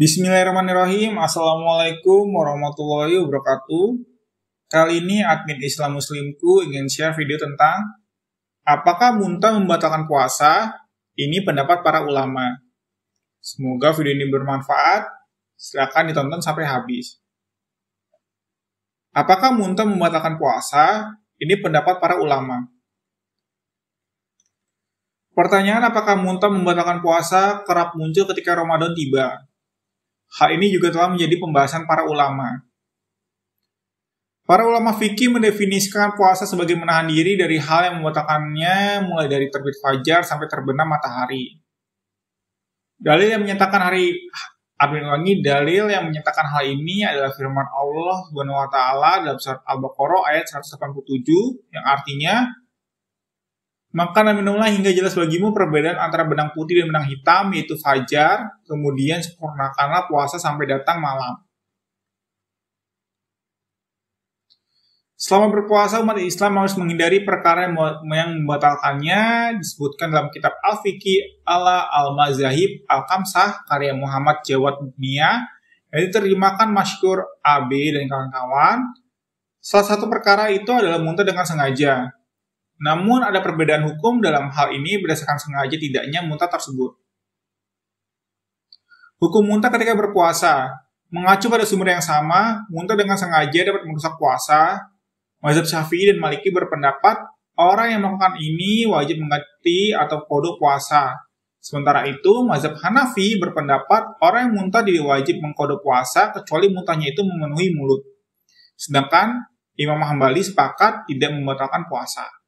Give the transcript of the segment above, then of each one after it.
Bismillahirrahmanirrahim. Assalamualaikum warahmatullahi wabarakatuh. Kali ini admin Islam Muslimku ingin share video tentang apakah muntah membatalkan puasa? Ini pendapat para ulama. Semoga video ini bermanfaat. Silahkan ditonton sampai habis. Apakah muntah membatalkan puasa? Ini pendapat para ulama. Pertanyaan apakah muntah membatalkan puasa kerap muncul ketika Ramadan tiba. Hal ini juga telah menjadi pembahasan para ulama. Para ulama fikih mendefinisikan puasa sebagai menahan diri dari hal yang membatalkannya mulai dari terbit fajar sampai terbenam matahari. Dalil yang menyatakan hari Armin dalil yang menyatakan hal ini adalah firman Allah Subhanahu wa taala dalam surat Al-Baqarah ayat 187 yang artinya Makan dan minumlah hingga jelas bagimu perbedaan antara benang putih dan benang hitam, yaitu fajar, kemudian sempurnakanlah puasa sampai datang malam. Selama berpuasa, umat Islam harus menghindari perkara yang membatalkannya, disebutkan dalam kitab Al-Fiqi ala Al-Mazahib Al-Kamsah, karya Muhammad Jawad Dunia, yang diterjemahkan Mashkur AB dan kawan-kawan. Salah satu perkara itu adalah muntah dengan sengaja, namun ada perbedaan hukum dalam hal ini berdasarkan sengaja tidaknya muntah tersebut. Hukum muntah ketika berpuasa mengacu pada sumber yang sama, muntah dengan sengaja dapat merusak puasa. Mazhab Syafi'i dan Maliki berpendapat orang yang melakukan ini wajib mengerti atau kodok puasa. Sementara itu, Mazhab Hanafi berpendapat orang yang muntah tidak wajib mengkodok puasa kecuali muntahnya itu memenuhi mulut. Sedangkan Imam Hambali sepakat tidak membatalkan puasa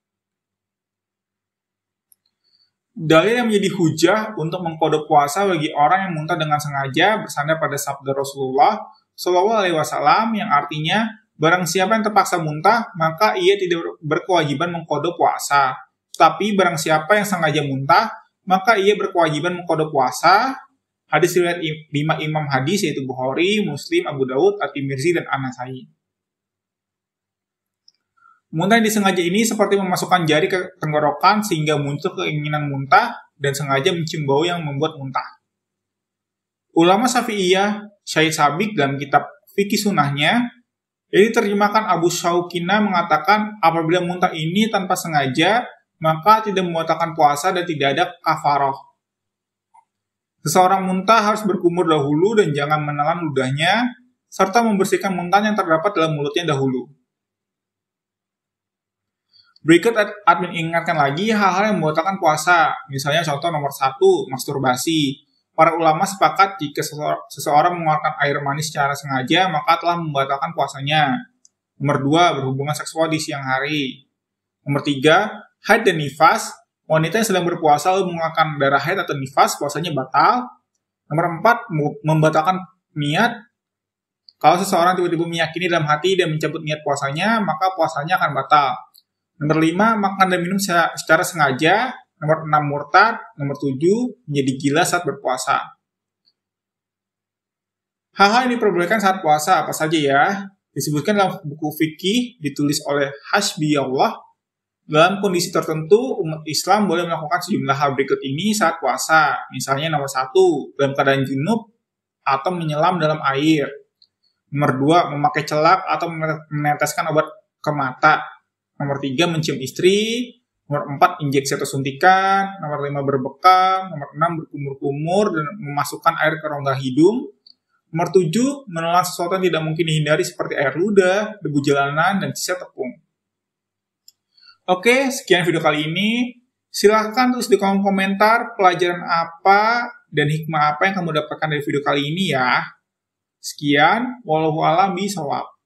dalil yang menjadi hujah untuk mengkode puasa bagi orang yang muntah dengan sengaja bersandar pada sabda Rasulullah Shallallahu Alaihi Wasallam yang artinya barang siapa yang terpaksa muntah maka ia tidak berkewajiban mengkode puasa. Tapi barang siapa yang sengaja muntah maka ia berkewajiban mengkode puasa. Hadis riwayat lima imam hadis yaitu Bukhari, Muslim, Abu Daud, at Mirzi dan Anasai. Muntah yang disengaja ini seperti memasukkan jari ke tenggorokan sehingga muncul keinginan muntah dan sengaja mencium bau yang membuat muntah. Ulama Syafi'iyah Syahid Sabik dalam kitab Fikih Sunnahnya ini terjemahkan Abu Syaukina mengatakan apabila muntah ini tanpa sengaja maka tidak membatalkan puasa dan tidak ada kafaroh. Seseorang muntah harus berkumur dahulu dan jangan menelan ludahnya serta membersihkan muntah yang terdapat dalam mulutnya dahulu. Berikut admin ingatkan lagi hal-hal yang membatalkan puasa, misalnya contoh nomor satu, masturbasi. Para ulama sepakat jika seseorang mengeluarkan air manis secara sengaja, maka telah membatalkan puasanya. Nomor dua, berhubungan seksual di siang hari. Nomor tiga, haid dan nifas. Wanita yang sedang berpuasa lalu mengeluarkan darah haid atau nifas, puasanya batal. Nomor empat, membatalkan niat. Kalau seseorang tiba-tiba meyakini dalam hati dan mencabut niat puasanya, maka puasanya akan batal. Nomor 5, makan dan minum secara, secara sengaja. Nomor 6, murtad. Nomor 7, menjadi gila saat berpuasa. Hal-hal yang diperbolehkan saat puasa apa saja ya? Disebutkan dalam buku fikih ditulis oleh Hasbi Allah. Dalam kondisi tertentu, umat Islam boleh melakukan sejumlah hal berikut ini saat puasa. Misalnya nomor 1, dalam keadaan junub atau menyelam dalam air. Nomor 2, memakai celak atau meneteskan obat ke mata nomor tiga mencium istri, nomor empat injeksi atau suntikan, nomor lima berbekam, nomor enam berkumur-kumur dan memasukkan air ke rongga hidung, nomor tujuh menelan sesuatu yang tidak mungkin dihindari seperti air ludah, debu jalanan, dan sisa tepung. Oke, sekian video kali ini. Silahkan tulis di kolom komentar pelajaran apa dan hikmah apa yang kamu dapatkan dari video kali ini ya. Sekian, walau alam bisawab.